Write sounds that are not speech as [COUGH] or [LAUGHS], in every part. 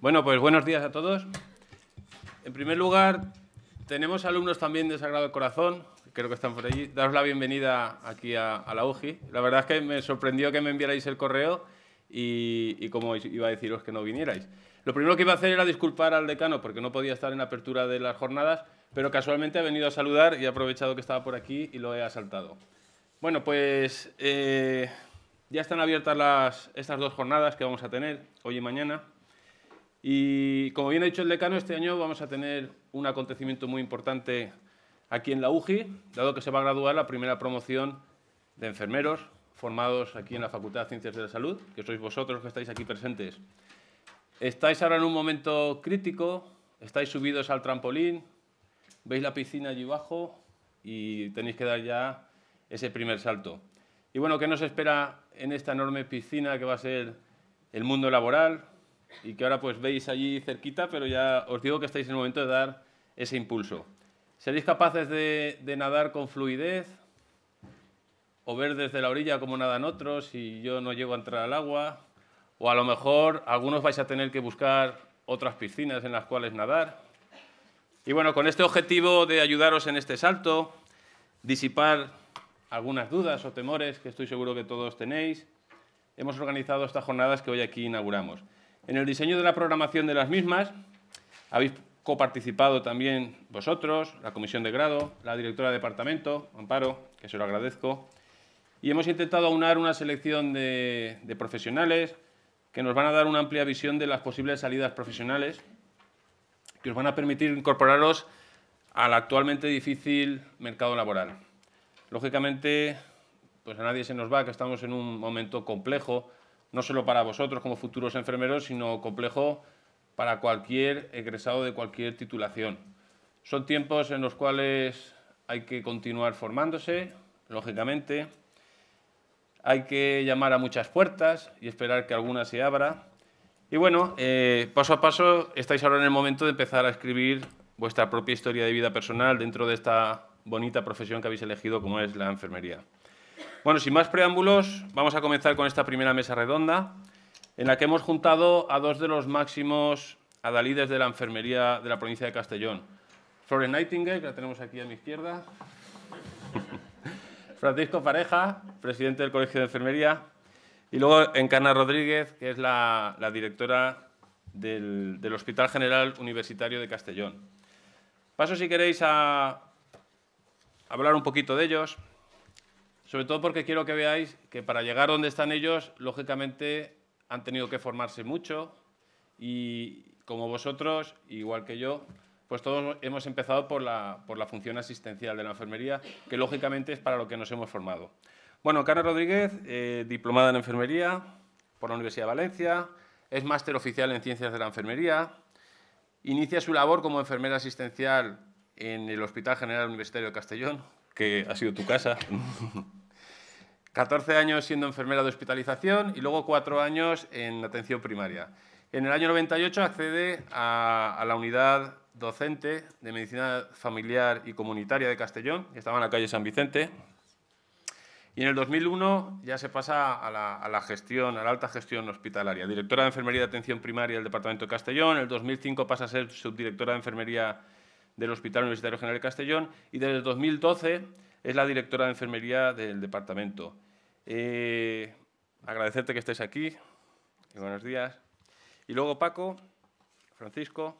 Bueno, pues buenos días a todos. En primer lugar, tenemos alumnos también de Sagrado Corazón, creo que están por allí. Daros la bienvenida aquí a, la UGI. La verdad es que me sorprendió que me enviarais el correo y, como iba a deciros que no vinierais. Lo primero que iba a hacer era disculpar al decano porque no podía estar en la apertura de las jornadas, pero casualmente ha venido a saludar y ha aprovechado que estaba por aquí y lo he asaltado. Bueno, pues eh, ya están abiertas estas dos jornadas que vamos a tener hoy y mañana. Y como bien ha dicho el decano, este año vamos a tener un acontecimiento muy importante aquí en la UGI, dado que se va a graduar la primera promoción de enfermeros formados aquí en la Facultad de Ciencias de la Salud, que sois vosotros que estáis aquí presentes. Estáis ahora en un momento crítico, estáis subidos al trampolín, veis la piscina allí abajo y tenéis que dar ya ese primer salto. Y bueno, ¿qué nos espera en esta enorme piscina que va a ser el mundo laboral, y que ahora pues veis allí cerquita, pero ya os digo que estáis en el momento de dar ese impulso. ¿Seréis capaces de, nadar con fluidez o ver desde la orilla cómo nadan otros y yo no llego a entrar al agua? O a lo mejor algunos vais a tener que buscar otras piscinas en las cuales nadar. Y bueno, con este objetivo de ayudaros en este salto, disipar algunas dudas o temores que estoy seguro que todos tenéis, hemos organizado estas jornadas que hoy aquí inauguramos. En el diseño de la programación de las mismas habéis coparticipado también vosotros, la comisión de grado, la directora de departamento, Amparo, que se lo agradezco, y hemos intentado aunar una selección de, profesionales que nos van a dar una amplia visión de las posibles salidas profesionales que os van a permitir incorporaros al actualmente difícil mercado laboral. Lógicamente, pues a nadie se nos va que estamos en un momento complejo no solo para vosotros como futuros enfermeros, sino complejo para cualquier egresado de cualquier titulación. Son tiempos en los cuales hay que continuar formándose, lógicamente, hay que llamar a muchas puertas y esperar que alguna se abra. Y bueno, eh, paso a paso estáis ahora en el momento de empezar a escribir vuestra propia historia de vida personal dentro de esta bonita profesión que habéis elegido como es la enfermería. Bueno, sin más preámbulos, vamos a comenzar con esta primera mesa redonda, en la que hemos juntado a dos de los máximos adalides de la enfermería de la provincia de Castellón. Flores Nightingale, que la tenemos aquí a mi izquierda. [LAUGHS] Francisco Pareja, presidente del Colegio de Enfermería. Y luego Encarna Rodríguez, que es la, directora del, del, Hospital General Universitario de Castellón. Paso, si queréis, a hablar un poquito de ellos. Sobre todo porque quiero que veáis que para llegar donde están ellos, lógicamente han tenido que formarse mucho y como vosotros, igual que yo, pues todos hemos empezado por la, por la función asistencial de la enfermería, que lógicamente es para lo que nos hemos formado. Bueno, cara Rodríguez, eh, diplomada en enfermería por la Universidad de Valencia, es máster oficial en ciencias de la enfermería, inicia su labor como enfermera asistencial en el Hospital General Universitario de Castellón, que ha sido tu casa. [LAUGHS] 14 años siendo enfermera de hospitalización y luego 4 años en atención primaria. En el año 98 accede a, la unidad docente de Medicina Familiar y Comunitaria de Castellón, que estaba en la calle San Vicente. Y en el 2001 ya se pasa a la, gestión, a la alta gestión hospitalaria. Directora de Enfermería de Atención Primaria del Departamento de Castellón. En el 2005 pasa a ser subdirectora de Enfermería del Hospital Universitario General de Castellón. Y desde el 2012 es la directora de enfermería del departamento. Eh, agradecerte que estés aquí. Y buenos días. Y luego Paco, Francisco,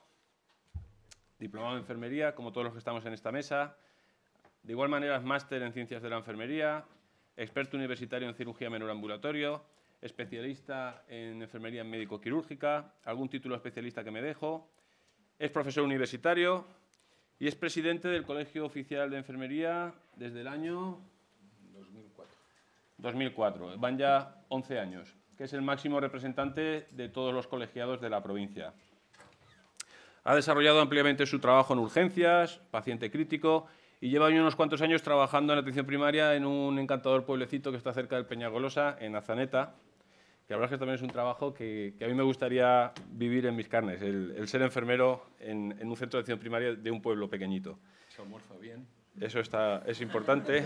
diplomado en enfermería, como todos los que estamos en esta mesa. De igual manera, es máster en ciencias de la enfermería, experto universitario en cirugía menor ambulatorio, especialista en enfermería médico-quirúrgica, algún título especialista que me dejo. Es profesor universitario, y es presidente del Colegio Oficial de Enfermería desde el año 2004. 2004. Van ya 11 años, que es el máximo representante de todos los colegiados de la provincia. Ha desarrollado ampliamente su trabajo en urgencias, paciente crítico y lleva unos cuantos años trabajando en atención primaria en un encantador pueblecito que está cerca del Peñagolosa, en Azaneta, que la verdad es que también es un trabajo que, a mí me gustaría vivir en mis carnes, el, ser enfermero en, un centro de acción primaria de un pueblo pequeñito. bien. Eso está, es importante.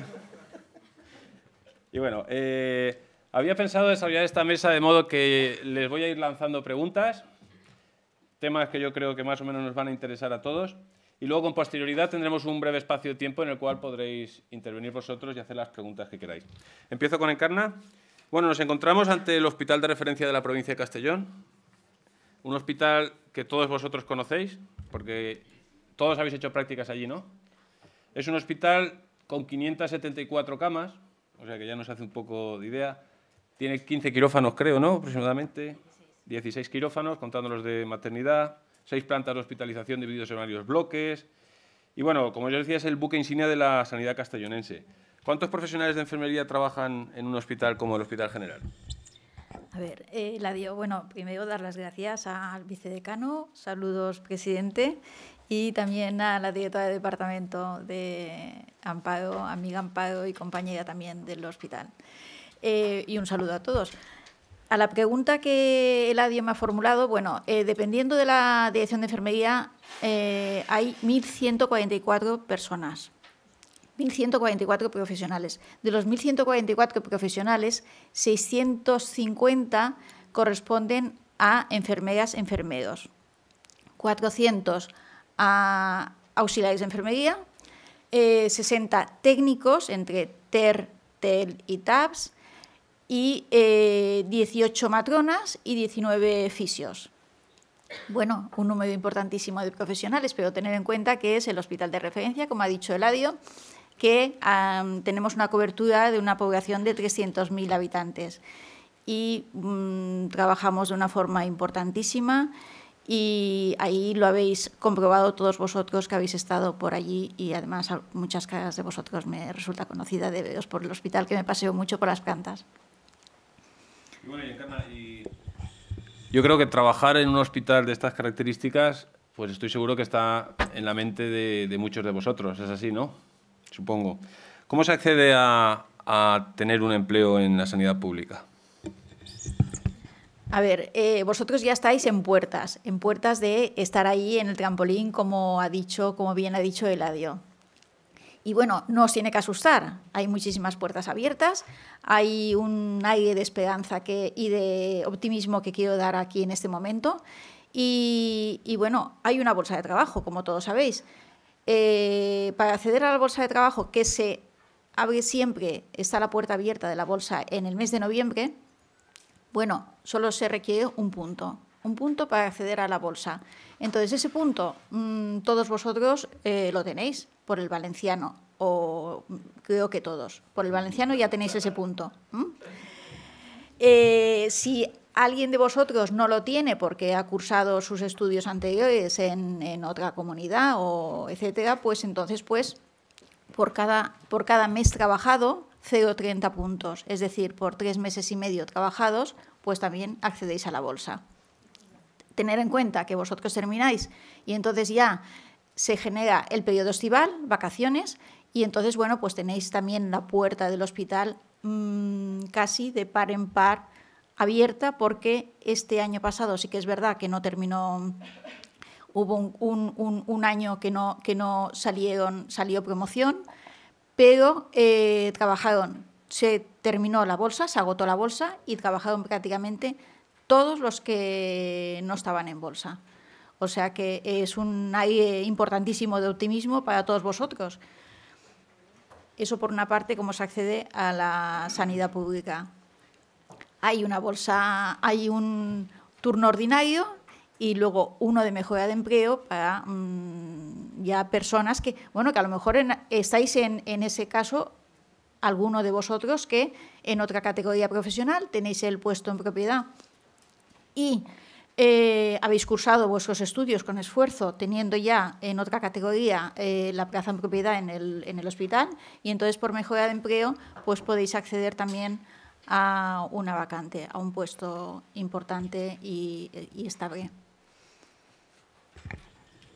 y bueno, eh, había pensado desarrollar esta mesa de modo que les voy a ir lanzando preguntas, temas que yo creo que más o menos nos van a interesar a todos. Y luego, con posterioridad, tendremos un breve espacio de tiempo en el cual podréis intervenir vosotros y hacer las preguntas que queráis. Empiezo con Encarna. Bueno, nos encontramos ante el Hospital de Referencia de la Provincia de Castellón, un hospital que todos vosotros conocéis, porque todos habéis hecho prácticas allí, ¿no? Es un hospital con 574 camas, o sea que ya nos hace un poco de idea. Tiene 15 quirófanos, creo, ¿no? Aproximadamente. 16 quirófanos, contando los de maternidad, seis plantas de hospitalización divididos en varios bloques. Y bueno, como yo decía, es el buque insignia de la sanidad castellonense. ¿Cuántos profesionales de enfermería trabajan en un hospital como el Hospital General? A ver, eh, la dio, bueno, primero dar las gracias al vicedecano, saludos presidente, y también a la directora de departamento de Amparo, amiga Amparo y compañera también del hospital. Eh, y un saludo a todos. A la pregunta que Eladio me ha formulado, bueno, eh, dependiendo de la Dirección de Enfermería, eh, hay 1.144 personas. 1.144 profesionales. De los 1.144 profesionales, 650 corresponden a enfermeras, enfermeros, 400 a auxiliares de enfermería, 60 eh, técnicos entre TER, TEL y TABS y 18 eh, matronas y 19 fisios. Bueno, un número importantísimo de profesionales, pero tener en cuenta que es el hospital de referencia, como ha dicho Eladio, que tenemos una cobertura de una población de 300.000 habitantes y mm, trabajamos de una forma importantísima y ahí lo habéis comprobado todos vosotros que habéis estado por allí y además muchas caras de vosotros me resulta conocida de veros por el hospital que me paseo mucho por las plantas. Yo creo que trabajar en un hospital de estas características, pues estoy seguro que está en la mente de muchos de vosotros, es así, ¿no? supongo. ¿Cómo se accede a, tener un empleo en la sanidad pública? A ver, eh, vosotros ya estáis en puertas, en puertas de estar ahí en el trampolín, como ha dicho, como bien ha dicho Eladio. Y bueno, no os tiene que asustar. Hay muchísimas puertas abiertas, hay un aire de esperanza que, y de optimismo que quiero dar aquí en este momento. Y, y bueno, hay una bolsa de trabajo, como todos sabéis. Eh, para acceder a la bolsa de trabajo, que se abre siempre, está la puerta abierta de la bolsa en el mes de noviembre, bueno, solo se requiere un punto, un punto para acceder a la bolsa. Entonces, ese punto mm, todos vosotros eh, lo tenéis por el valenciano, o creo que todos, por el valenciano ya tenéis ese punto. Eh, sí alguien de vosotros no lo tiene porque ha cursado sus estudios anteriores en, otra comunidad o etcétera, pues entonces pues por cada, por cada mes trabajado 0,30 puntos, es decir, por tres meses y medio trabajados, pues también accedéis a la bolsa. Tener en cuenta que vosotros termináis y entonces ya se genera el periodo estival, vacaciones, y entonces, bueno, pues tenéis también la puerta del hospital mm, casi de par en par abierta porque este año pasado sí que es verdad que no terminó hubo un, año que no, que no salieron, salió promoción, pero eh, trabajaron, se terminó la bolsa, se agotó la bolsa y trabajaron prácticamente todos los que no estaban en bolsa. O sea que es un aire importantísimo de optimismo para todos vosotros. Eso por una parte, cómo se accede a la sanidad pública hay una bolsa, hay un turno ordinario y luego uno de mejora de empleo para mm, ya personas que, bueno, que a lo mejor estáis en, ese caso alguno de vosotros que en otra categoría profesional tenéis el puesto en propiedad y eh, habéis cursado vuestros estudios con esfuerzo, teniendo ya en otra categoría eh, la plaza en propiedad en el, en el hospital, y entonces por mejora de empleo pues podéis acceder también a una vacante, a un puesto importante y, estable.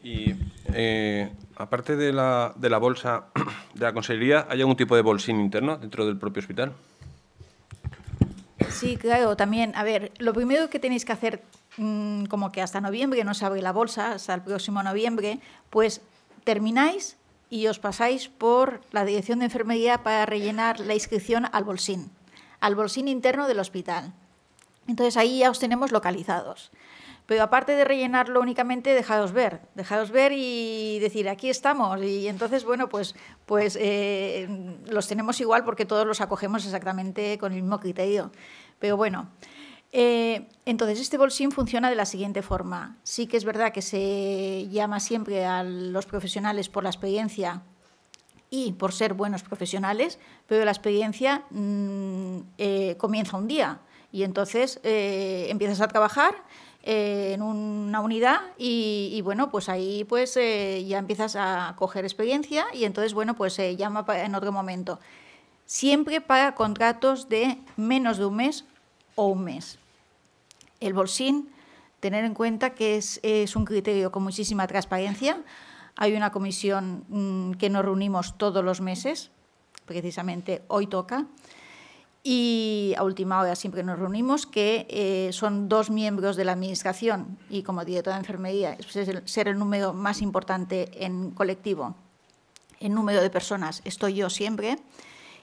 Y eh, aparte de la, de la bolsa [CLEARS THROAT] de la consellería, ¿hay algún tipo de bolsín interno dentro del propio hospital? Sí, claro, también. A ver, lo primero que tenéis que hacer, mm, como que hasta noviembre no se abre la bolsa, hasta el próximo noviembre, pues termináis y os pasáis por la dirección de enfermería para rellenar la inscripción al bolsín al bolsín interno del hospital. Entonces ahí ya os tenemos localizados. Pero aparte de rellenarlo únicamente, dejados ver, dejados ver y decir, aquí estamos. Y entonces, bueno, pues, pues eh, los tenemos igual porque todos los acogemos exactamente con el mismo criterio. Pero bueno, eh, entonces este bolsín funciona de la siguiente forma. Sí que es verdad que se llama siempre a los profesionales por la experiencia y por ser buenos profesionales, pero la experiencia mm, eh, comienza un día y entonces eh, empiezas a trabajar eh, en una unidad y, bueno, pues ahí pues ya empiezas a coger experiencia y entonces bueno, pues se llama en otro momento. Siempre para contratos de menos de un mes o un mes. El bolsín, tener en cuenta que es, es un criterio con muchísima transparencia hay una comisión mm, que nos reunimos todos los meses, precisamente hoy toca, y a última hora siempre nos reunimos, que eh, son dos miembros de la Administración y como directora de enfermería pues, es ser el número más importante en colectivo, en número de personas. Estoy yo siempre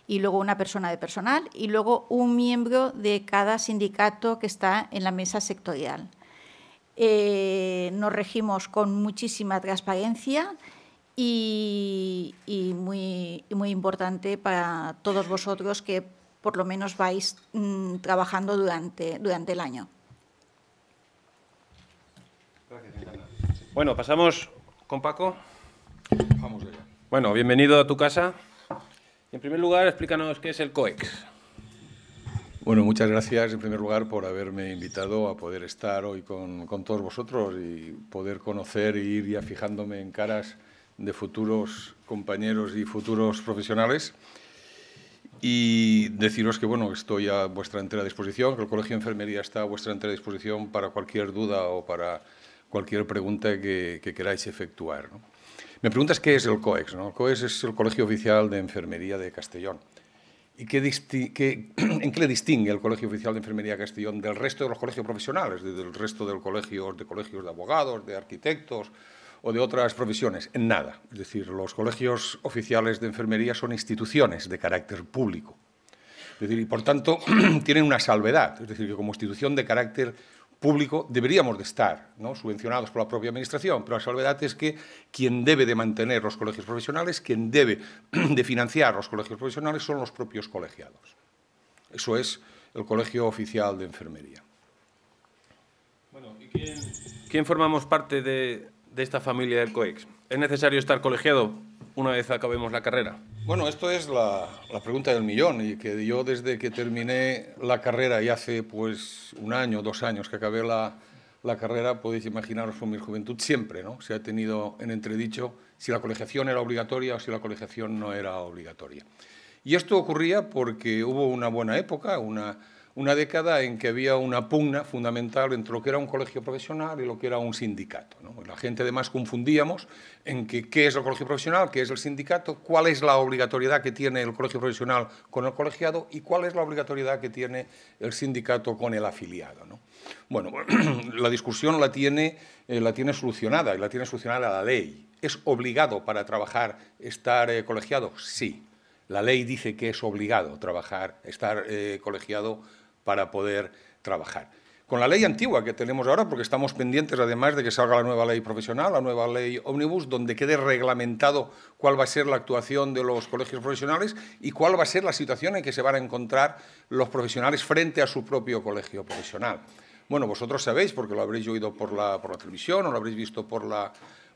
y luego una persona de personal y luego un miembro de cada sindicato que está en la mesa sectorial. Eh, nos regimos con muchísima transparencia y, muy, muy importante para todos vosotros que por lo menos vais mm, trabajando durante, durante el año. Bueno, pasamos con Paco. Bueno, bienvenido a tu casa. En primer lugar, explícanos qué es el COEX. Bueno, muchas gracias en primer lugar por haberme invitado a poder estar hoy con, todos vosotros y poder conocer e ir ya fijándome en caras de futuros compañeros y futuros profesionales. Y deciros que bueno, estoy a vuestra entera disposición, que el Colegio de Enfermería está a vuestra entera disposición para cualquier duda o para cualquier pregunta que, queráis efectuar. Me preguntas qué es el COEX. ¿no? El COEX es el Colegio Oficial de Enfermería de Castellón. ¿Y [CLEARS THROAT] en qué le distingue el Colegio Oficial de Enfermería Castellón del resto de los colegios profesionales, del resto del colegio, de colegios de abogados, de arquitectos o de otras profesiones? En nada. Es decir, los colegios oficiales de enfermería son instituciones de carácter público. Es decir, y por tanto [CLEARS THROAT] tienen una salvedad, es decir, que como institución de carácter público deberíamos de estar, ¿no? subvencionados por la propia Administración, pero la salvedad es que quien debe de mantener los colegios profesionales, quien debe [CLEARS THROAT] de financiar los colegios profesionales son los propios colegiados. Eso es el Colegio Oficial de Enfermería. Bueno, ¿y quién, formamos parte de, de esta familia del COEX? ¿Es necesario estar colegiado una vez acabemos la carrera? Bueno, esto es la, pregunta del millón y que yo desde que terminé la carrera y hace pues un año, dos años que acabé la, la carrera, podéis imaginaros con mi juventud siempre, ¿no? Se ha tenido en entredicho si la colegiación era obligatoria o si la colegiación no era obligatoria. Y esto ocurría porque hubo una buena época, una una década en que había una pugna fundamental entre lo que era un colegio profesional y lo que era un sindicato. La gente además confundíamos en qué es el colegio profesional, qué es el sindicato, cuál es la obligatoriedad que tiene el colegio profesional con el colegiado y cuál es la obligatoriedad que tiene el sindicato con el afiliado. Bueno, [CLEARS THROAT] la discusión la tiene, eh, la tiene solucionada y la tiene solucionada la ley. ¿Es obligado para trabajar estar eh, colegiado? Sí. La ley dice que es obligado trabajar, estar eh, colegiado para poder trabajar. Con la ley antigua que tenemos ahora, porque estamos pendientes además de que salga la nueva ley profesional, la nueva ley ómnibus, donde quede reglamentado cuál va a ser la actuación de los colegios profesionales y cuál va a ser la situación en que se van a encontrar los profesionales frente a su propio colegio profesional. Bueno, vosotros sabéis, porque lo habréis oído por la, por la televisión o lo habréis visto por la,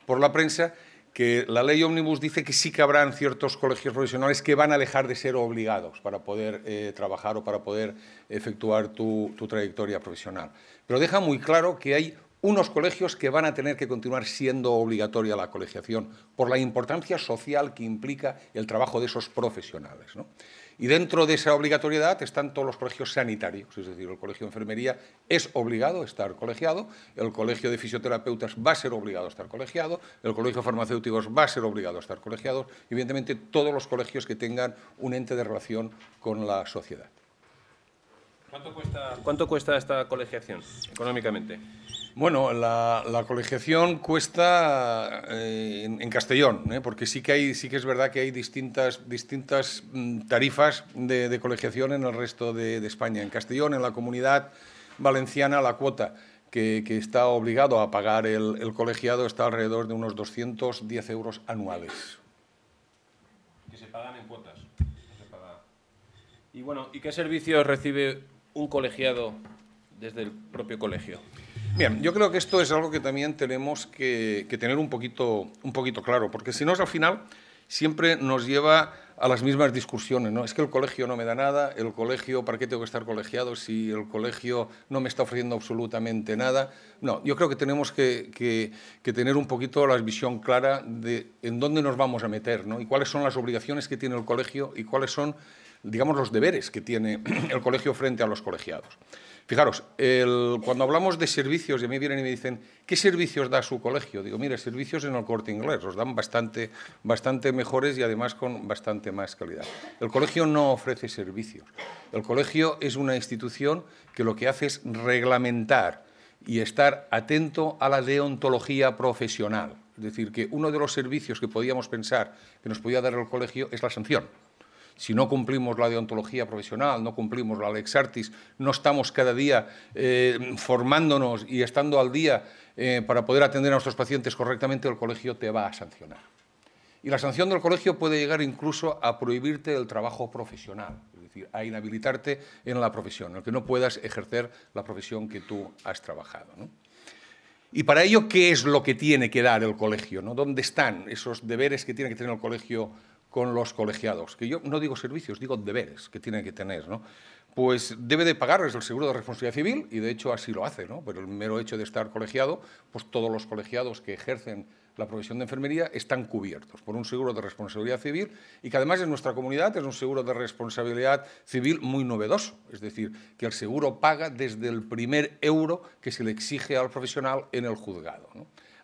por la prensa, que la ley ómnibus dice que sí que habrán ciertos colegios profesionales que van a dejar de ser obligados para poder eh, trabajar o para poder efectuar tu, tu, trayectoria profesional. Pero deja muy claro que hay unos colegios que van a tener que continuar siendo obligatoria la colegiación por la importancia social que implica el trabajo de esos profesionales. Y dentro de esa obligatoriedad están todos los colegios sanitarios, es decir, el colegio de enfermería es obligado a estar colegiado, el colegio de fisioterapeutas va a ser obligado a estar colegiado, el colegio de farmacéuticos va a ser obligado a estar colegiado, evidentemente todos los colegios que tengan un ente de relación con la sociedad. ¿Cuánto cuesta esta colegiación económicamente? Bueno, la, colegiación cuesta eh, en, Castellón, ¿eh? porque sí que, hay, sí que es verdad que hay distintas, distintas mm, tarifas de, colegiación en el resto de, España. En Castellón, en la comunidad valenciana, la cuota que, está obligado a pagar el, colegiado está alrededor de unos 210 euros anuales. Que se pagan en cuotas. Y bueno, ¿y qué servicios recibe un colegiado desde el propio colegio? Bien, yo creo que esto es algo que también tenemos que, tener un poquito, un poquito claro, porque si no, al final siempre nos lleva a las mismas discusiones, ¿no? Es que el colegio no me da nada, el colegio, ¿para qué tengo que estar colegiado si el colegio no me está ofreciendo absolutamente nada? No, yo creo que tenemos que, que tener un poquito la visión clara de en dónde nos vamos a meter, ¿no? Y cuáles son las obligaciones que tiene el colegio y cuáles son, digamos, los deberes que tiene [CLEARS THROAT] el colegio frente a los colegiados. Fijaros, cuando hablamos de servicios, y a mí vienen y me dicen, ¿qué servicios da su colegio? Digo, mira, servicios en el corte inglés, los dan bastante, bastante mejores y además con bastante más calidad. El colegio no ofrece servicios. El colegio es una institución que lo que hace es reglamentar y estar atento a la deontología profesional. Es decir, que uno de los servicios que podíamos pensar que nos podía dar el colegio es la sanción. Si no cumplimos la deontología profesional, no cumplimos la Lex Artis, no estamos cada día eh, formándonos y estando al día eh, para poder atender a nuestros pacientes correctamente, el colegio te va a sancionar. Y la sanción del colegio puede llegar incluso a prohibirte el trabajo profesional, es decir, a inhabilitarte en la profesión, en el que no puedas ejercer la profesión que tú has trabajado. Y para ello, ¿qué es lo que tiene que dar el colegio? ¿Dónde están esos deberes que tiene que tener el colegio con los colegiados, que yo no digo servicios, digo deberes que tienen que tener, pues debe de pagarles el seguro de responsabilidad civil y de hecho así lo hace, ¿no? Pero el mero hecho de estar colegiado, pues todos los colegiados que ejercen la profesión de enfermería están cubiertos por un seguro de responsabilidad civil y que además en nuestra comunidad es un seguro de responsabilidad civil muy novedoso, es decir, que el seguro paga desde el primer euro que se le exige al profesional en el juzgado.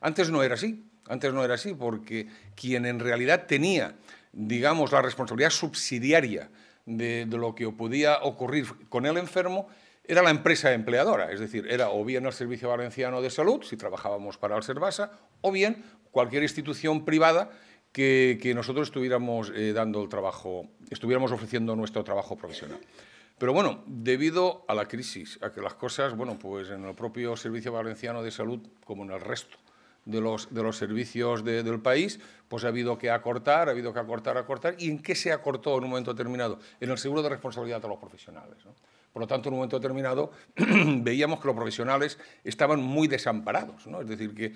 Antes no era así, antes no era así porque quien en realidad tenía digamos, la responsabilidad subsidiaria de, lo que podía ocurrir con el enfermo, era la empresa empleadora, es decir, era o bien el Servicio Valenciano de Salud, si trabajábamos para el Servasa, o bien cualquier institución privada que, nosotros estuviéramos eh, dando el trabajo, estuviéramos ofreciendo nuestro trabajo profesional. Pero bueno, debido a la crisis, a que las cosas, bueno, pues en el propio Servicio Valenciano de Salud, como en el resto de los, servicios del país, pues ha habido que acortar, ha habido que acortar, acortar. ¿Y en qué se acortó en un momento determinado? En el seguro de responsabilidad de los profesionales. Por lo tanto, en un momento determinado [CLEARS THROAT] veíamos que los profesionales estaban muy desamparados. ¿no? Es decir, que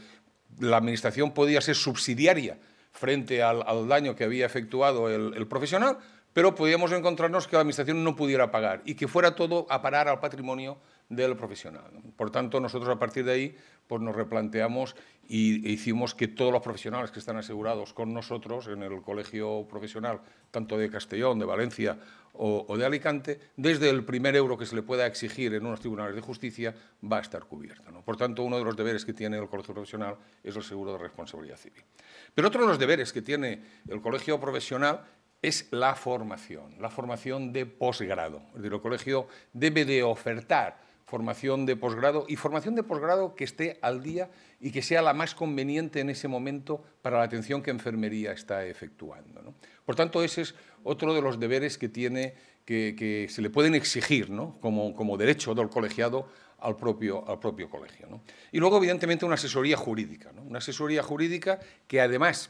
la Administración podía ser subsidiaria frente al, daño que había efectuado el, el profesional, pero podíamos encontrarnos que la Administración no pudiera pagar y que fuera todo a parar al patrimonio del profesional. Por tanto, nosotros a partir de ahí pues nos replanteamos y e hicimos que todos los profesionales que están asegurados con nosotros en el colegio profesional, tanto de Castellón, de Valencia o, de Alicante, desde el primer euro que se le pueda exigir en unos tribunales de justicia, va a estar cubierto. Por tanto, uno de los deberes que tiene el colegio profesional es el seguro de responsabilidad civil. Pero otro de los deberes que tiene el colegio profesional es la formación, la formación de posgrado. El colegio debe de ofertar formación de posgrado y formación de posgrado que esté al día y que sea la más conveniente en ese momento para la atención que enfermería está efectuando. Por tanto, ese es otro de los deberes que tiene, que, se le pueden exigir ¿no? como, derecho del colegiado al propio, al propio colegio. Y luego, evidentemente, una asesoría jurídica, una asesoría jurídica que además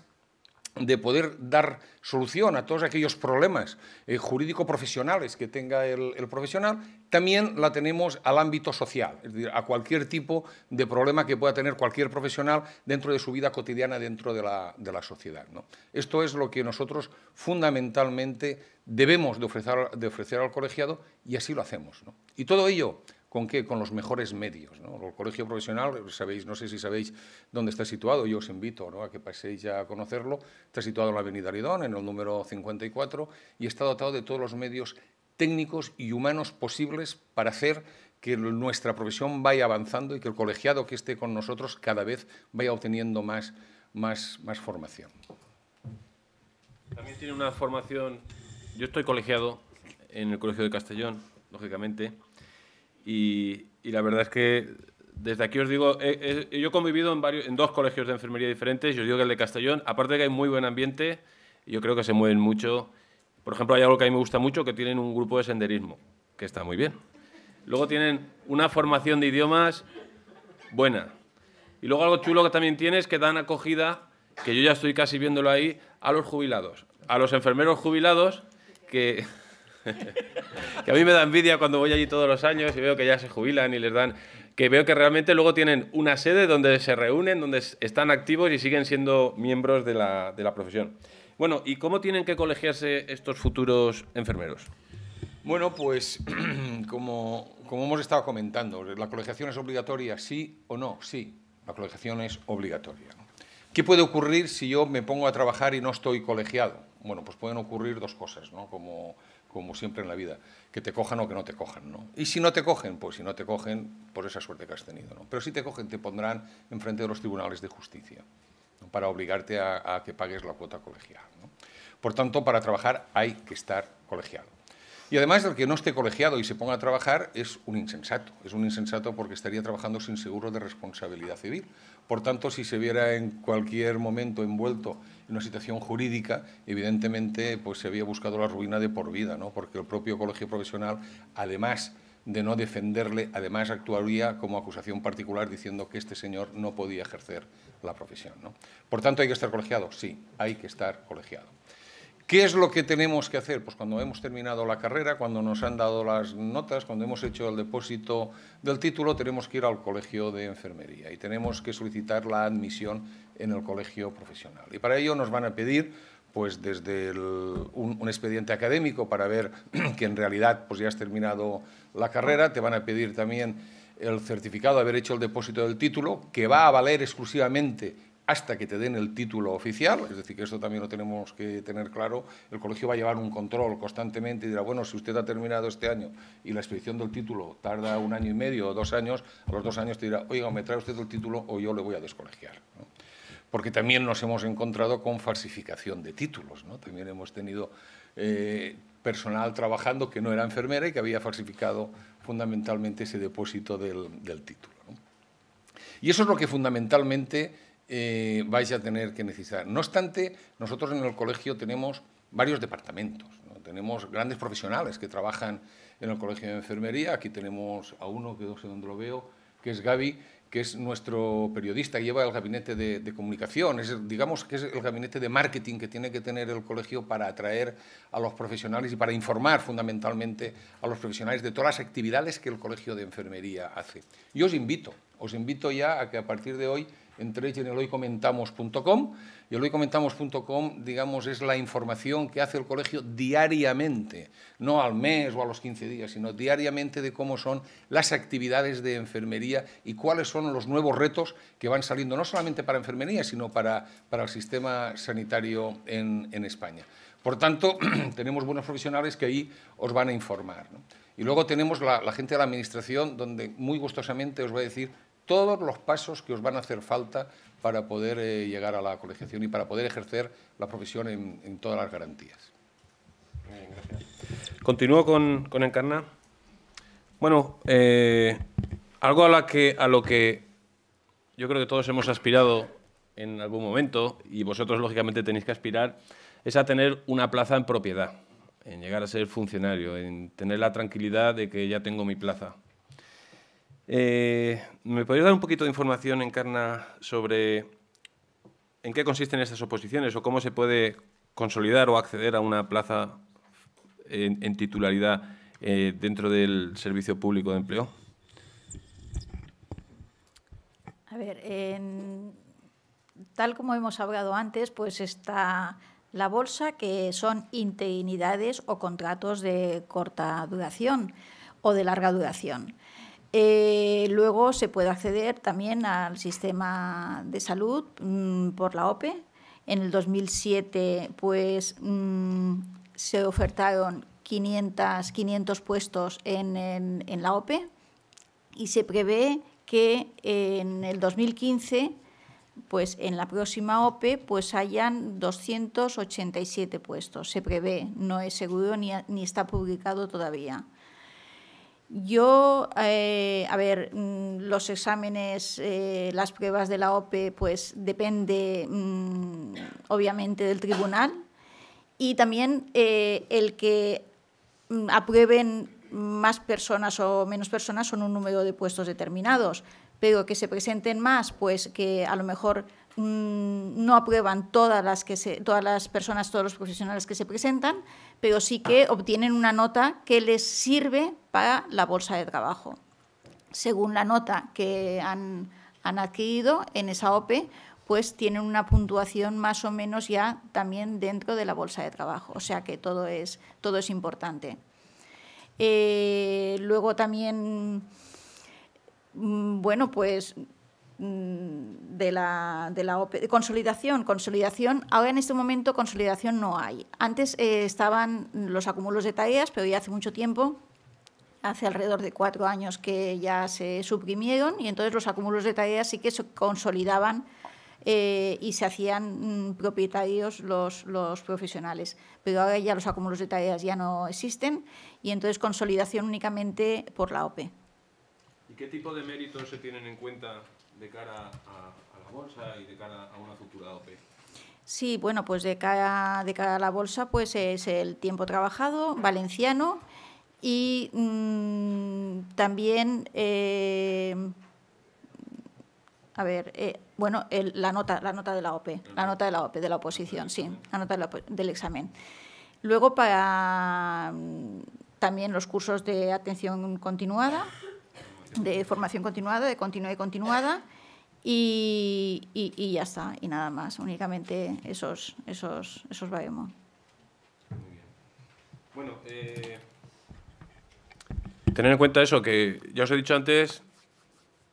de poder dar solución a todos aquellos problemas eh, jurídico-profesionales que tenga el, profesional, también la tenemos al ámbito social, es decir, a cualquier tipo de problema que pueda tener cualquier profesional dentro de su vida cotidiana, dentro de la, sociedad. ¿no? Esto es lo que nosotros fundamentalmente debemos de ofrecer, al colegiado y así lo hacemos. Y todo ello ¿Con qué? Con los mejores medios. El colegio profesional, sabéis, no sé si sabéis dónde está situado, yo os invito a que paséis ya a conocerlo. Está situado en la Avenida Aridón, en el número 54, y está dotado de todos los medios técnicos y humanos posibles para hacer que nuestra profesión vaya avanzando y que el colegiado que esté con nosotros cada vez vaya obteniendo más, más, más formación. También tiene una formación, yo estoy colegiado en el Colegio de Castellón, lógicamente, y, la verdad es que desde aquí os digo, yo he convivido en, varios, en dos colegios de enfermería diferentes, yo digo que el de Castellón, aparte de que hay muy buen ambiente, yo creo que se mueven mucho. Por ejemplo, hay algo que a mí me gusta mucho, que tienen un grupo de senderismo, que está muy bien. Luego tienen una formación de idiomas buena. Y luego algo chulo que también tienes que dan acogida, que yo ya estoy casi viéndolo ahí, a los jubilados, a los enfermeros jubilados que que a mí me da envidia cuando voy allí todos los años y veo que ya se jubilan y les dan que veo que realmente luego tienen una sede donde se reúnen, donde están activos y siguen siendo miembros de la, profesión. Bueno, ¿y cómo tienen que colegiarse estos futuros enfermeros? Bueno, pues [CLEARS THROAT] como, como hemos estado comentando, ¿la colegiación es obligatoria, sí o no? Sí, la colegiación es obligatoria. ¿Qué puede ocurrir si yo me pongo a trabajar y no estoy colegiado? Bueno, pues pueden ocurrir dos cosas, ¿no? Como como siempre en la vida, que te cojan o que no te cojan, ¿no? Y si no te cogen, pues si no te cogen, por esa suerte que has tenido, ¿no? Pero si te cogen, te pondrán enfrente de los tribunales de justicia para obligarte a, que pagues la cuota colegial, Por tanto, para trabajar hay que estar colegiado. Y además, el que no esté colegiado y se ponga a trabajar es un insensato. Es un insensato porque estaría trabajando sin seguro de responsabilidad civil. Por tanto, si se viera en cualquier momento envuelto una situación jurídica, evidentemente pues, se había buscado la ruina de por vida, ¿no? porque el propio colegio profesional, además de no defenderle, además actuaría como acusación particular diciendo que este señor no podía ejercer la profesión. ¿no? Por tanto, ¿hay que estar colegiado? Sí, hay que estar colegiado. ¿Qué es lo que tenemos que hacer? Pues cuando hemos terminado la carrera, cuando nos han dado las notas, cuando hemos hecho el depósito del título, tenemos que ir al colegio de enfermería y tenemos que solicitar la admisión en el colegio profesional. Y para ello nos van a pedir pues desde un, expediente académico para ver [CLEARS THROAT] que en realidad pues ya has terminado la carrera, te van a pedir también el certificado de haber hecho el depósito del título, que va a valer exclusivamente hasta que te den el título oficial, es decir, que esto también lo tenemos que tener claro, el colegio va a llevar un control constantemente y dirá, bueno, si usted ha terminado este año y la expedición del título tarda un año y medio o dos años, a los dos años te dirá, oiga, me trae usted el título o yo le voy a descolegiar. Porque también nos hemos encontrado con falsificación de títulos, También hemos tenido eh, personal trabajando que no era enfermera y que había falsificado fundamentalmente ese depósito del, título. Y eso es lo que fundamentalmente eh, vais a tener que necesitar. No obstante, nosotros en el colegio tenemos varios departamentos. Tenemos grandes profesionales que trabajan en el colegio de enfermería. Aquí tenemos a uno, que no sé dónde lo veo, que es Gaby, que es nuestro periodista, que lleva el gabinete de, de, comunicación, digamos que es el gabinete de marketing que tiene que tener el colegio para atraer a los profesionales y para informar fundamentalmente a los profesionales de todas las actividades que el colegio de enfermería hace. Yo os invito, os invito ya a que a partir de hoy entre ellos en hoycomentamos.com, Y hoycomentamos.com, digamos, es la información que hace el colegio diariamente, no al mes o a los 15 días, sino diariamente de cómo son las actividades de enfermería y cuáles son los nuevos retos que van saliendo, no solamente para enfermería, sino para, para el sistema sanitario en, España. Por tanto, [CLEARS THROAT] tenemos buenos profesionales que ahí os van a informar. Y luego tenemos la, la, gente de la Administración, donde muy gustosamente os voy a decir todos los pasos que os van a hacer falta para poder eh, llegar a la colegiación y para poder ejercer la profesión en, todas las garantías. Continúo con, Encarna. Bueno, eh, algo a, la que, a lo que yo creo que todos hemos aspirado en algún momento, y vosotros lógicamente tenéis que aspirar, es a tener una plaza en propiedad, en llegar a ser funcionario, en tener la tranquilidad de que ya tengo mi plaza. Eh, ¿Me podrías dar un poquito de información, Encarna, sobre en qué consisten estas oposiciones o cómo se puede consolidar o acceder a una plaza en, titularidad eh, dentro del Servicio Público de Empleo? A ver, tal como hemos hablado antes, pues está la bolsa, que son interinidades o contratos de corta duración o de larga duración. Eh, luego se puede acceder también al sistema de salud mm, por la OPE. En el 2007 pues, mm, se ofertaron 500, puestos en, la OPE y se prevé que en el 2015, pues en la próxima OPE, pues hayan 287 puestos. Se prevé, no es seguro ni está publicado todavía. Yo, eh, a ver, mm, los exámenes, eh, las pruebas de la OPE, pues depende mm, obviamente del tribunal y también eh, el que mm, aprueben más personas o menos personas son un número de puestos determinados, pero que se presenten más, pues que a lo mejor no aprueban todas las, que se, todas las personas, todos los profesionales que se presentan, pero sí que obtienen una nota que les sirve para la bolsa de trabajo. Según la nota que han, adquirido en esa OPE, pues tienen una puntuación más o menos ya también dentro de la bolsa de trabajo. O sea que todo es, todo es importante. Eh, luego también, mm, bueno, pues Mm, de la, de la consolidación, consolidación, ahora en este momento consolidación no hay. Antes eh, estaban los acumulos de tareas, pero ya hace mucho tiempo, hace alrededor de cuatro años que ya se suprimieron y entonces los acumulos de tareas sí que se consolidaban eh, y se hacían mm, propietarios los, los, profesionales. Pero ahora ya los acúmulos de tareas ya no existen y entonces consolidación únicamente por la OPE. ¿Y qué tipo de méritos se tienen en cuenta de cara a, la bolsa y de cara a una futura op. Sí, bueno, pues de cara, de cara a la bolsa, pues es el tiempo trabajado valenciano y mm, también, eh, a ver, eh, bueno, la nota, la nota de la OPE, la nota de la OP, de la oposición, sí, la nota del examen. Luego para mm, también los cursos de atención continuada de formación continuada, de continua y continuada. Y, ya está, y nada más, únicamente esos, esos, esos Bueno, eh, tener en cuenta eso, que ya os he dicho antes,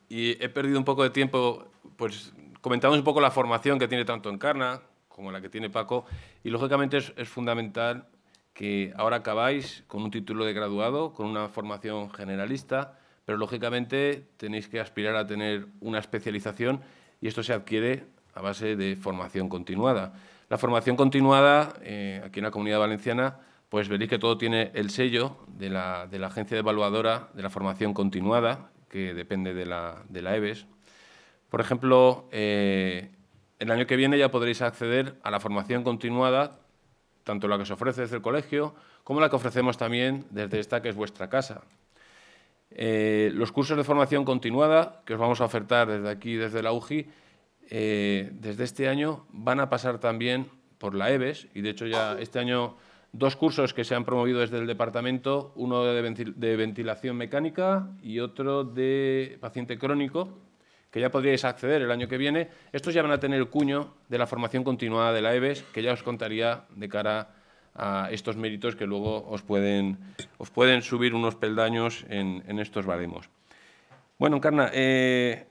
y he perdido un poco de tiempo, pues comentamos un poco la formación que tiene tanto Encarna como la que tiene Paco, y lógicamente es, es fundamental que ahora acabáis con un título de graduado, con una formación generalista, pero lógicamente tenéis que aspirar a tener una especialización y esto se adquiere a base de formación continuada. La formación continuada eh, aquí en la Comunidad Valenciana, pues veréis que todo tiene el sello de la, Agencia Evaluadora de la Formación Continuada, que depende de la, EVES. E Por ejemplo, eh, el año que viene ya podréis acceder a la formación continuada, tanto la que se ofrece desde el colegio como la que ofrecemos también desde esta que es vuestra casa. Eh, los cursos de formación continuada que os vamos a ofertar desde aquí, desde la UGI, eh, desde este año van a pasar también por la Eves y de hecho ya este año dos cursos que se han promovido desde el departamento, uno de, ventilación mecánica y otro de paciente crónico, que ya podríais acceder el año que viene. Estos ya van a tener el cuño de la formación continuada de la Eves que ya os contaría de cara a a estos méritos que luego os pueden, os pueden subir unos peldaños en, estos baremos. Bueno, Encarna, eh,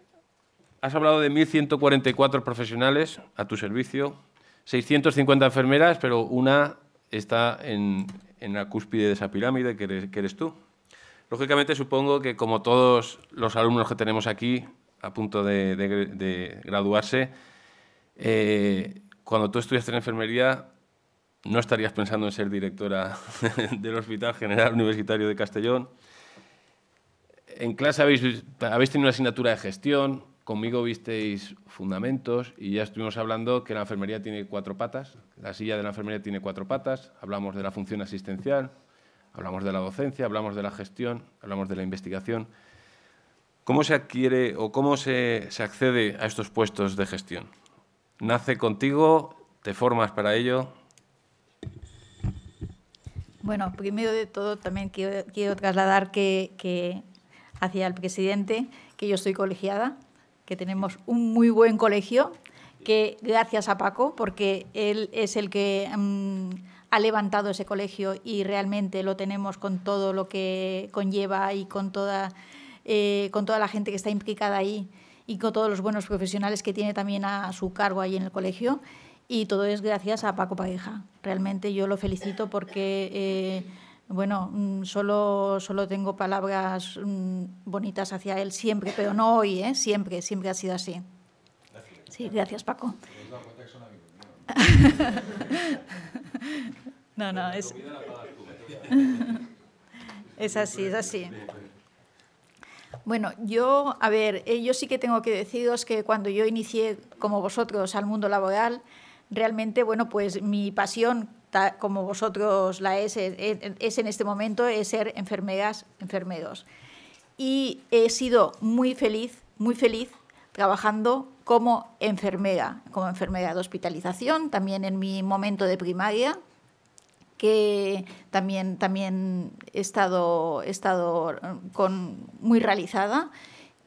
has hablado de 1.144 profesionales a tu servicio, 650 enfermeras, pero una está en, la cúspide de esa pirámide que eres, tú. Lógicamente supongo que como todos los alumnos que tenemos aquí a punto de, graduarse, eh, cuando tú estudiaste en enfermería no estarías pensando en ser directora [LAUGHS] del Hospital General Universitario de Castellón. En clase habéis, tenido una asignatura de gestión, conmigo visteis fundamentos y ya estuvimos hablando que la enfermería tiene cuatro patas, la silla de la enfermería tiene cuatro patas, hablamos de la función asistencial, hablamos de la docencia, hablamos de la gestión, hablamos de la investigación. ¿Cómo se adquiere o cómo se, se accede a estos puestos de gestión? ¿Nace contigo? ¿Te formas para ello? Bueno, primero de todo también quiero, trasladar que, hacia el presidente que yo estoy colegiada, que tenemos un muy buen colegio, que gracias a Paco, porque él es el que mm, ha levantado ese colegio y realmente lo tenemos con todo lo que conlleva y con toda, eh, con toda la gente que está implicada ahí y con todos los buenos profesionales que tiene también a su cargo ahí en el colegio. Y todo es gracias a Paco Pareja. Realmente yo lo felicito porque, eh, bueno, mm, solo, solo tengo palabras mm, bonitas hacia él siempre, pero no hoy, ¿eh? Siempre, siempre ha sido así. Sí, gracias Paco. [LAUGHS] No, no, es... ¿eh? [LAUGHS] Es así, es así. Bueno, yo, a ver, eh, yo sí que tengo que deciros que cuando yo inicié, como vosotros, al mundo laboral, realmente, bueno, pues mi pasión, como vosotros la es, es, en este momento, es ser enfermeras, enfermeros. Y he sido muy feliz, muy feliz trabajando como enfermera, como enfermera de hospitalización, también en mi momento de primaria, que también, también he estado, estado eh, con, muy realizada,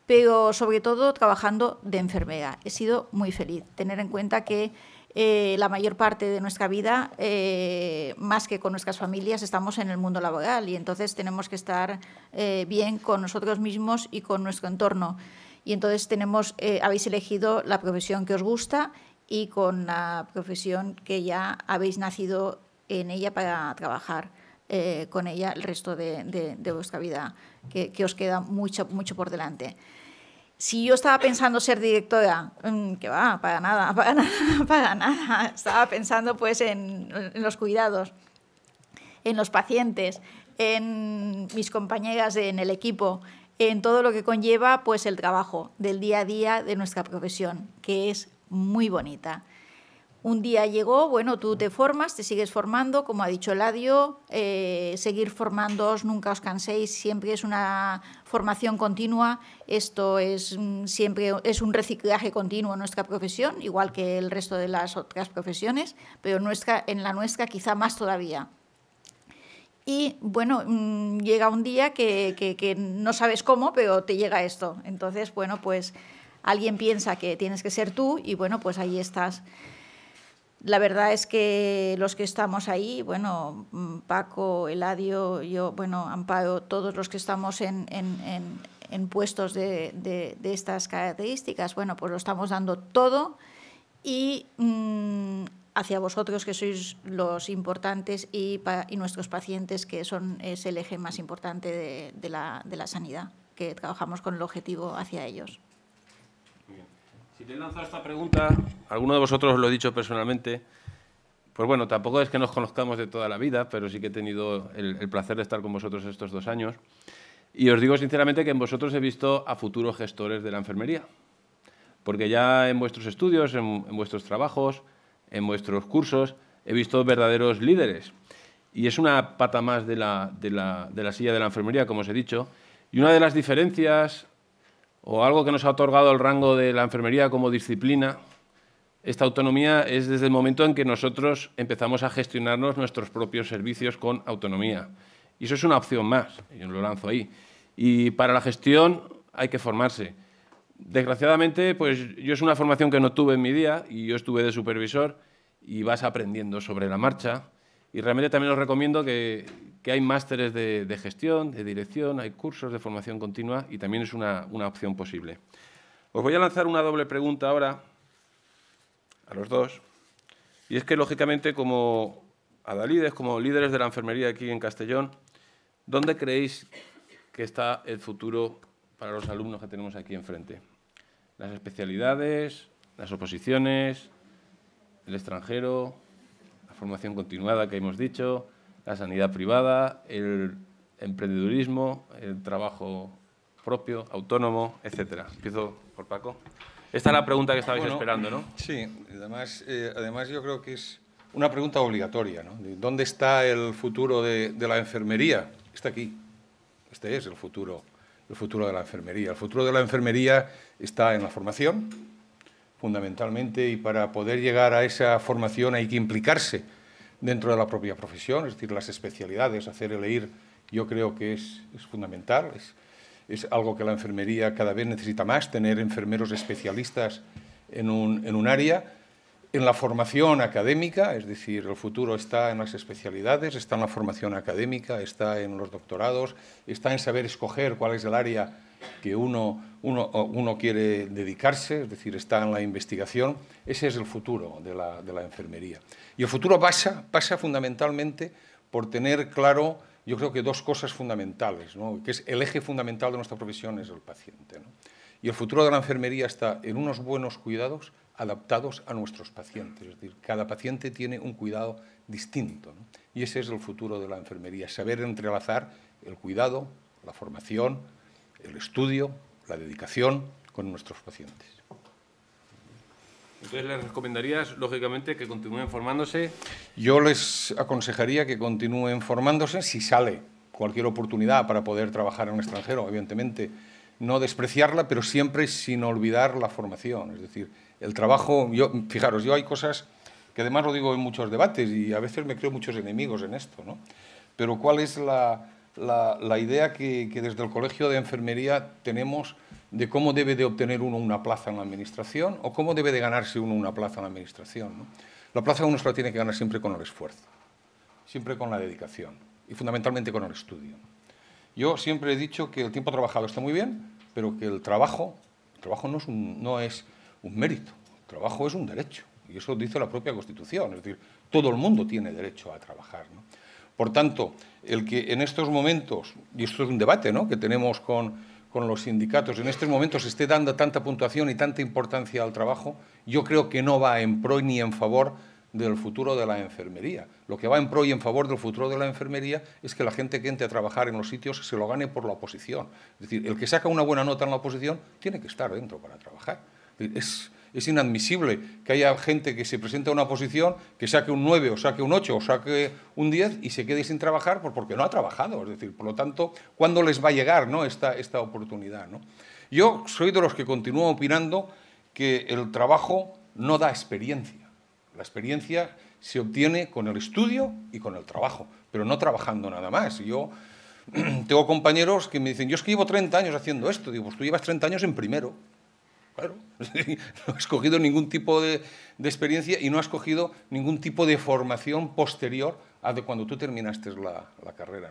pero sobre todo trabajando de enfermera. He sido muy feliz. Tener en cuenta que eh, la mayor parte de nuestra vida, eh, más que con nuestras familias, estamos en el mundo laboral y entonces tenemos que estar eh, bien con nosotros mismos y con nuestro entorno. Y entonces tenemos, habéis elegido la profesión que os gusta y con la profesión que ya habéis nacido en ella para trabajar con ella el resto de, vuestra vida, que, os queda mucho por delante si yo estaba pensando ser directora, mm, que va, para nada, [LAUGHS] para nada, para nada. Estaba pensando pues en, los cuidados, en los pacientes, en mis compañeras en el equipo, en todo lo que conlleva pues el trabajo del día a día de nuestra profesión, que es muy bonita. Un día llegó, bueno, tú te formas, te sigues formando, como ha dicho Ladio, eh, seguir formándoos, nunca os canséis, siempre es una, formación continua, esto es mm, siempre es un reciclaje continuo en nuestra profesión, igual que el resto de las otras profesiones, pero en la nuestra quizá más todavía. Y bueno, mm, llega un día que, que no sabes cómo, pero te llega esto. Entonces, bueno, pues alguien piensa que tienes que ser tú y bueno, pues ahí estás la verdad es que los que estamos ahí, bueno, mm, Paco, Eladio, yo, bueno, Amparo, todos los que estamos en, en, en, puestos de, de, estas características, bueno, pues lo estamos dando todo y mm, hacia vosotros que sois los importantes y, nuestros pacientes que son es el eje más importante de, de la sanidad, que trabajamos con el objetivo hacia ellos. Si le he lanzado esta pregunta, alguno de vosotros lo he dicho personalmente, pues bueno, tampoco es que nos conozcamos de toda la vida, pero sí que he tenido el, placer de estar con vosotros estos dos años. Y os digo sinceramente que en vosotros he visto a futuros gestores de la enfermería, porque ya en vuestros estudios, en, vuestros trabajos, en vuestros cursos, he visto verdaderos líderes. Y es una pata más de la, de la silla de la enfermería, como os he dicho. Y una de las diferencias o algo que nos ha otorgado el rango de la enfermería como disciplina, esta autonomía es desde el momento en que nosotros empezamos a gestionarnos nuestros propios servicios con autonomía. Y eso es una opción más, yo lo lanzo ahí. Y para la gestión hay que formarse. Desgraciadamente, pues yo es una formación que no tuve en mi día y yo estuve de supervisor y vas aprendiendo sobre la marcha. Y realmente también os recomiendo que, hay másteres de, gestión, de dirección, hay cursos de formación continua y también es una, una opción posible. Os voy a lanzar una doble pregunta ahora a los dos. Y es que, lógicamente, como adalides, como líderes de la enfermería aquí en Castellón, ¿dónde creéis que está el futuro para los alumnos que tenemos aquí enfrente? ¿Las especialidades? ¿Las oposiciones? ¿El extranjero? formación continuada que hemos dicho, la sanidad privada, el emprendedurismo, el trabajo propio, autónomo, etcétera. Empiezo por Paco. Esta es la pregunta que estabais esperando, ¿no? Sí, además, eh, además yo creo que es una pregunta obligatoria, ¿Dónde está el futuro de, de, la enfermería? Está aquí. Este es el futuro, el futuro de la enfermería. El futuro de la enfermería está en la formación, fundamentalmente, y para poder llegar a esa formación hay que implicarse dentro de la propia profesión, es decir, las especialidades, hacer el EIR, yo creo que es, es fundamental, es, algo que la enfermería cada vez necesita más, tener enfermeros especialistas en un, en un área, en la formación académica, es decir, el futuro está en las especialidades, está en la formación académica, está en los doctorados, está en saber escoger cuál es el área que uno, uno, uno, quiere dedicarse, es decir, está en la investigación, ese es el futuro de la, de la enfermería. Y el futuro pasa, pasa fundamentalmente por tener claro, yo creo que dos cosas fundamentales, ¿no? que es el eje fundamental de nuestra profesión es el paciente. ¿no? Y el futuro de la enfermería está en unos buenos cuidados adaptados a nuestros pacientes. Es decir, cada paciente tiene un cuidado distinto. Y ese es el futuro de la enfermería, saber entrelazar el cuidado, la formación, el estudio, la dedicación con nuestros pacientes. Entonces les recomendarías, lógicamente, que continúen formándose. Yo les aconsejaría que continúen formándose si sale cualquier oportunidad para poder trabajar en un extranjero, evidentemente. No despreciarla, pero siempre sin olvidar la formación. Es decir, el trabajo, yo, fijaros, yo hay cosas que además lo digo en muchos debates y a veces me creo muchos enemigos en esto, ¿no? Pero ¿cuál es la, la, idea que, desde el Colegio de Enfermería tenemos de cómo debe de obtener uno una plaza en la Administración o cómo debe de ganarse uno una plaza en la Administración. La plaza uno se la tiene que ganar siempre con el esfuerzo, siempre con la dedicación y fundamentalmente con el estudio. Yo siempre he dicho que el tiempo trabajado está muy bien, pero que el trabajo, el trabajo no es un, mérito, el trabajo es un derecho. Y eso dice la propia Constitución, es decir, todo el mundo tiene derecho a trabajar. Por tanto, el que en estos momentos, y esto es un debate que tenemos con, los sindicatos, en estos momentos se esté dando tanta puntuación y tanta importancia al trabajo, yo creo que no va en pro ni en favor del futuro de la enfermería. Lo que va en pro y en favor del futuro de la enfermería es que la gente que entre a trabajar en los sitios se lo gane por la oposición. Es decir, el que saca una buena nota en la oposición tiene que estar dentro para trabajar. Es, es inadmisible que haya gente que se presente a una posición, que saque un 9 o saque un 8 o saque un 10 y se quede sin trabajar pues porque no ha trabajado. Es decir, por lo tanto, ¿cuándo les va a llegar ¿no? esta, esta oportunidad? ¿no? Yo soy de los que continúo opinando que el trabajo no da experiencia. La experiencia se obtiene con el estudio y con el trabajo, pero no trabajando nada más. Yo [CLEARS THROAT] tengo compañeros que me dicen, yo es que llevo 30 años haciendo esto. Digo, pues tú llevas 30 años en primero. Claro, [LAUGHS] no has cogido ningún tipo de, experiencia y no has cogido ningún tipo de formación posterior a de cuando tú terminaste la, carrera.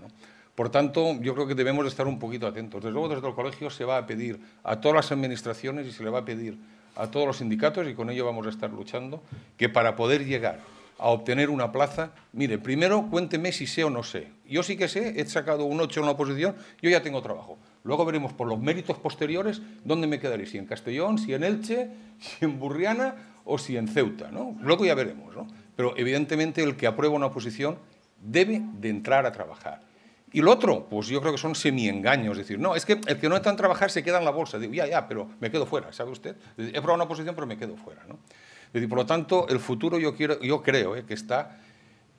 Por tanto, yo creo que debemos estar un poquito atentos. Desde luego, desde el colegio se va a pedir a todas las administraciones y se le va a pedir a todos los sindicatos, y con ello vamos a estar luchando, que para poder llegar a obtener una plaza, mire, primero cuénteme si sé o no sé. Yo sí que sé, he sacado un 8 en una oposición, yo ya tengo trabajo. Luego veremos por los méritos posteriores dónde me quedaré, si en Castellón, si en Elche, si en Burriana o si en Ceuta. ¿no? Luego ya veremos. ¿no? Pero evidentemente el que aprueba una oposición debe de entrar a trabajar. Y lo otro, pues yo creo que son semiengaños. Es decir, no, es que el que no entra a trabajar se queda en la bolsa. Digo, ya, ya, pero me quedo fuera, ¿sabe usted? He probado una oposición, pero me quedo fuera. ¿no? Es por lo tanto, el futuro yo, quiero, yo creo ¿eh? que está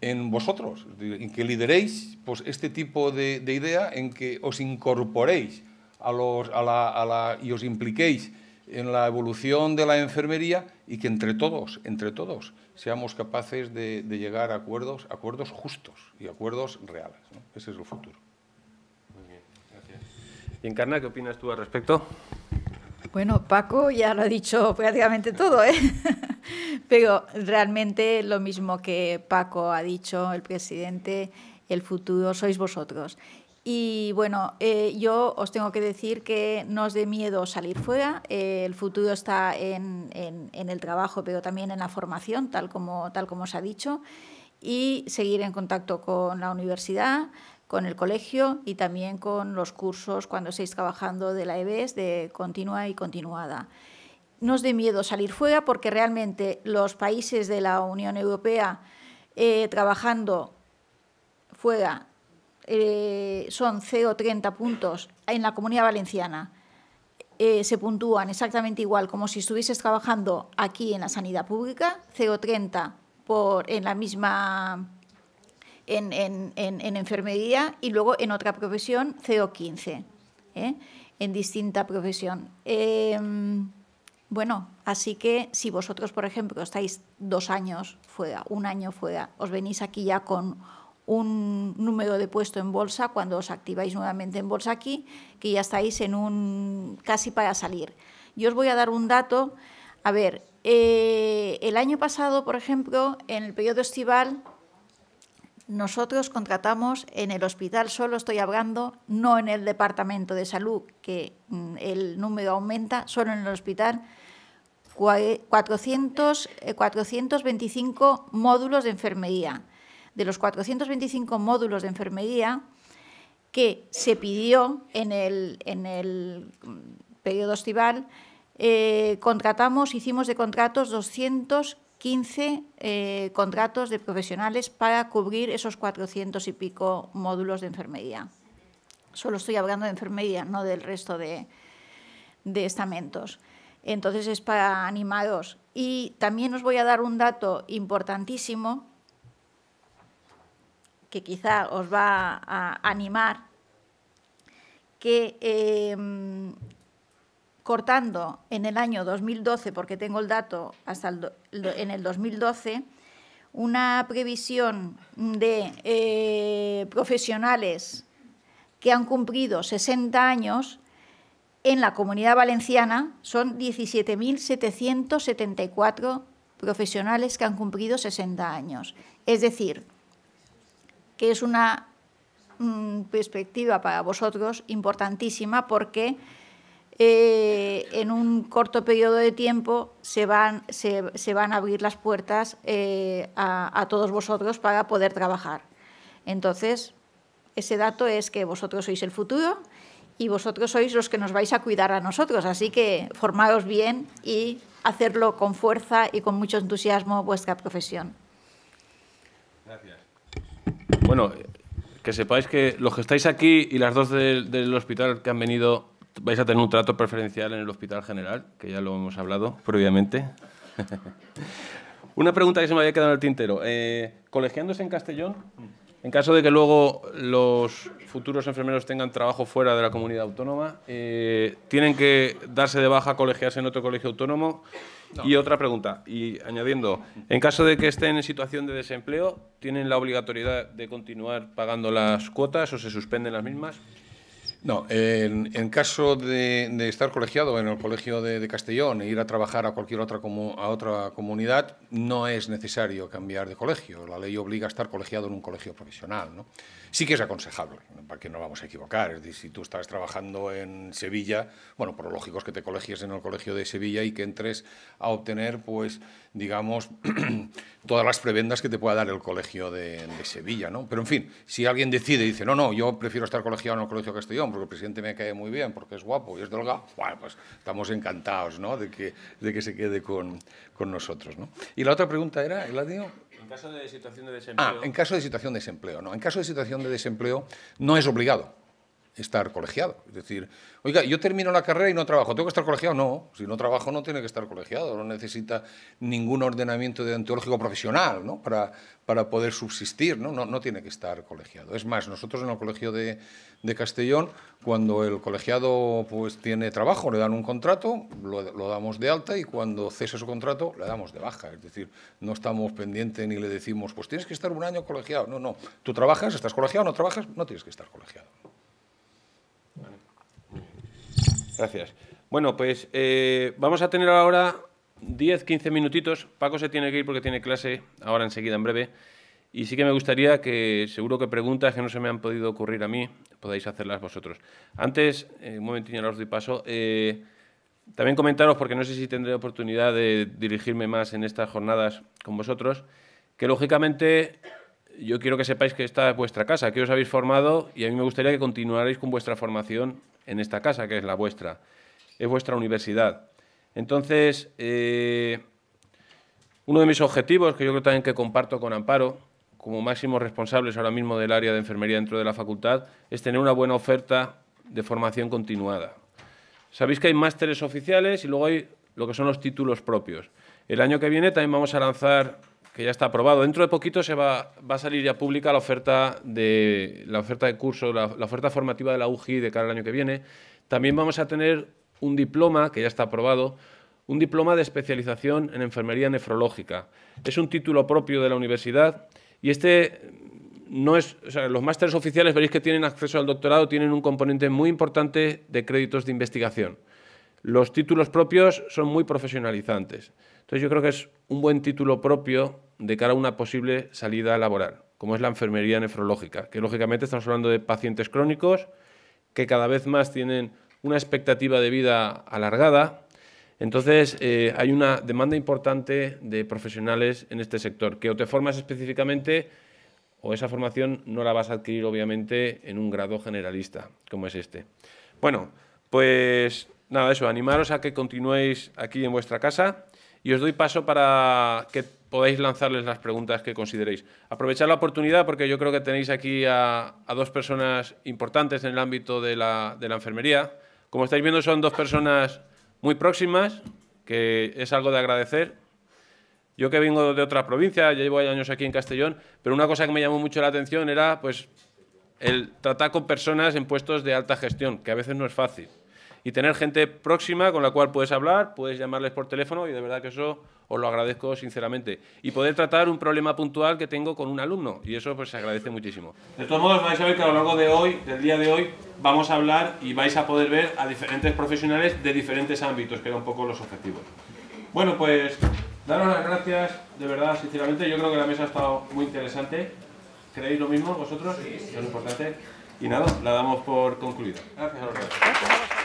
en vosotros, en que lideréis pues, este tipo de, idea, en que os incorporéis a los, a la, a la, y os impliquéis en la evolución de la enfermería y que entre todos, entre todos, seamos capaces de, llegar a acuerdos, acuerdos justos y acuerdos reales. Ese es el futuro. Muy bien, gracias. Y Encarna, ¿qué opinas tú al respecto? Bueno, Paco ya lo ha dicho prácticamente todo, ¿eh? [LAUGHS] Pero realmente lo mismo que Paco ha dicho, el presidente, el futuro sois vosotros. Y bueno, eh, yo os tengo que decir que no os dé miedo salir fuera. Eh, el futuro está en, el trabajo, pero también en la formación, tal como, tal como os ha dicho. Y seguir en contacto con la universidad, con el colegio y también con los cursos cuando estéis trabajando de la EBES de continua y continuada. No os dé miedo salir fuera porque realmente los países de la Unión Europea eh, trabajando fuera eh, son son 30 puntos en la comunidad valenciana. Eh, se puntúan exactamente igual como si estuvieses trabajando aquí en la sanidad pública, 0,30 por en la misma en, enfermería y luego en otra profesión 0,15 en distinta profesión. Em, bueno, así que si vosotros, por ejemplo, estáis dos años fuera, un año fuera, os venís aquí ya con un número de puesto en bolsa, cuando os activáis nuevamente en bolsa aquí, que ya estáis en un casi para salir. Yo os voy a dar un dato. A ver, eh, el año pasado, por ejemplo, en el periodo estival, nosotros contratamos en el hospital, solo estoy hablando, no en el departamento de salud, que mm, el número aumenta, solo en el hospital, 400, 425 eh, módulos de enfermería. De los 425 módulos de enfermería que se pidió en el, periodo estival, eh, contratamos, hicimos de contratos 215 eh, contratos de profesionales para cubrir esos 400 y pico módulos de enfermería. Solo estoy hablando de enfermería, no del resto de estamentos. Entonces es para animados Y también os voy a dar un dato importantísimo que quizá os va a animar, que em, cortando en el año 2012, porque tengo el dato hasta el en el 2012, una previsión de eh, profesionales que han cumplido 60 años en la comunidad valenciana son 17.774 profesionales que han cumplido 60 años. Es decir, que es una mm, perspectiva para vosotros importantísima porque eh, en un corto periodo de tiempo se van, se, van a abrir las puertas eh, a, a todos vosotros para poder trabajar. Entonces, ese dato es que vosotros sois el futuro y vosotros sois los que nos vais a cuidar a nosotros. Así que formaos bien y hacerlo con fuerza y con mucho entusiasmo vuestra profesión. Gracias. Bueno, que sepáis que los que estáis aquí y las dos del, hospital que han venido vais a tener un trato preferencial en el Hospital General, que ya lo hemos hablado previamente. [LAUGHS] Una pregunta que se me había quedado en el tintero. Eh, ¿Colegiándose en Castellón? En caso de que luego los futuros enfermeros tengan trabajo fuera de la comunidad autónoma? Eh, ¿Tienen que darse de baja, colegiarse en otro colegio autónomo? Y otra pregunta, y añadiendo, en caso de que estén en situación de desempleo, ¿tienen la obligatoriedad de continuar pagando las cuotas o se suspenden las mismas? No, en, caso de, estar colegiado en el colegio de, Castellón e ir a trabajar a cualquier otra a otra comunidad, no es necesario cambiar de colegio. La ley obliga a estar colegiado en un colegio profesional, ¿no? Sí que es aconsejable, para que no vamos a equivocar. Es si tú estás trabajando en Sevilla, bueno, por lo lógico es que te colegies en el Colegio de Sevilla y que entres a obtener, pues, digamos, [CLEARS THROAT] todas las prebendas que te pueda dar el Colegio de, Sevilla, ¿no? Pero, en fin, si alguien decide y dice, no, no, yo prefiero estar colegiado en el Colegio Castellón porque el presidente me cae muy bien, porque es guapo y es delgado, bueno, pues estamos encantados, ¿no?, de que, de que se quede con, con nosotros, ¿no? Y la otra pregunta era, Eladio... En caso de situación de ah, desempleo. en caso de situación de desempleo, no. En caso de situación de desempleo no es obligado estar colegiado. Es decir, oiga, yo termino la carrera y no trabajo, ¿tengo que estar colegiado? No, si no trabajo no tiene que estar colegiado, no necesita ningún ordenamiento deontológico profesional ¿no? para, para poder subsistir, ¿no? ¿no? No, tiene que estar colegiado. Es más, nosotros en el Colegio de, Castellón, cuando el colegiado pues, tiene trabajo, le dan un contrato, lo, lo, damos de alta y cuando cese su contrato, le damos de baja. Es decir, no estamos pendientes ni le decimos, pues tienes que estar un año colegiado. No, no, tú trabajas, estás colegiado, no trabajas, no tienes que estar colegiado. Gracias. Bueno, pues eh, vamos a tener ahora 10, 15 minutitos. Paco se tiene que ir porque tiene clase ahora enseguida, en breve. Y sí que me gustaría que, seguro que preguntas que no se me han podido ocurrir a mí, podáis hacerlas vosotros. Antes, eh, un momentito, ahora os doy paso. Eh, también comentaros, porque no sé si tendré oportunidad de dirigirme más en estas jornadas con vosotros, que lógicamente yo quiero que sepáis que esta es vuestra casa, que os habéis formado y a mí me gustaría que continuarais con vuestra formación en esta casa, que es la vuestra, es vuestra universidad. Entonces, eh, uno de mis objetivos, que yo creo también que comparto con Amparo, como máximos responsables ahora mismo del área de enfermería dentro de la facultad, es tener una buena oferta de formación continuada. Sabéis que hay másteres oficiales y luego hay lo que son los títulos propios. El año que viene también vamos a lanzar que ya está aprobado. Dentro de poquito se va, a salir ya pública la oferta de, la oferta de curso, la, oferta formativa de la UGI de cara al año que viene. También vamos a tener un diploma, que ya está aprobado, un diploma de especialización en enfermería nefrológica. Es un título propio de la universidad y este no es, o sea, los másteres oficiales veréis que tienen acceso al doctorado, tienen un componente muy importante de créditos de investigación. Los títulos propios son muy profesionalizantes. Entonces yo creo que es un buen título propio de cara a una posible salida laboral, como es la enfermería nefrológica, que lógicamente estamos hablando de pacientes crónicos que cada vez más tienen una expectativa de vida alargada. Entonces eh, hay una demanda importante de profesionales en este sector, que o te formas específicamente o esa formación no la vas a adquirir obviamente en un grado generalista como es este. Bueno, pues nada, eso, animaros a que continuéis aquí en vuestra casa y os doy paso para que podáis lanzarles las preguntas que consideréis. Aprovechar la oportunidad porque yo creo que tenéis aquí a, dos personas importantes en el ámbito de la, enfermería. Como estáis viendo, son dos personas muy próximas, que es algo de agradecer. Yo que vengo de otra provincia, ya llevo años aquí en Castellón, pero una cosa que me llamó mucho la atención era pues, el tratar con personas en puestos de alta gestión, que a veces no es fácil y tener gente próxima con la cual puedes hablar, puedes llamarles por teléfono y de verdad que eso os lo agradezco sinceramente. Y poder tratar un problema puntual que tengo con un alumno y eso pues se agradece muchísimo. De todos modos vais a ver que a lo largo de hoy, del día de hoy, vamos a hablar y vais a poder ver a diferentes profesionales de diferentes ámbitos, que eran un poco los objetivos. Bueno, pues daros las gracias, de verdad, sinceramente, yo creo que la mesa ha estado muy interesante. ¿Creéis lo mismo vosotros? Sí, Es importante. Y nada, la damos por concluida. Gracias a los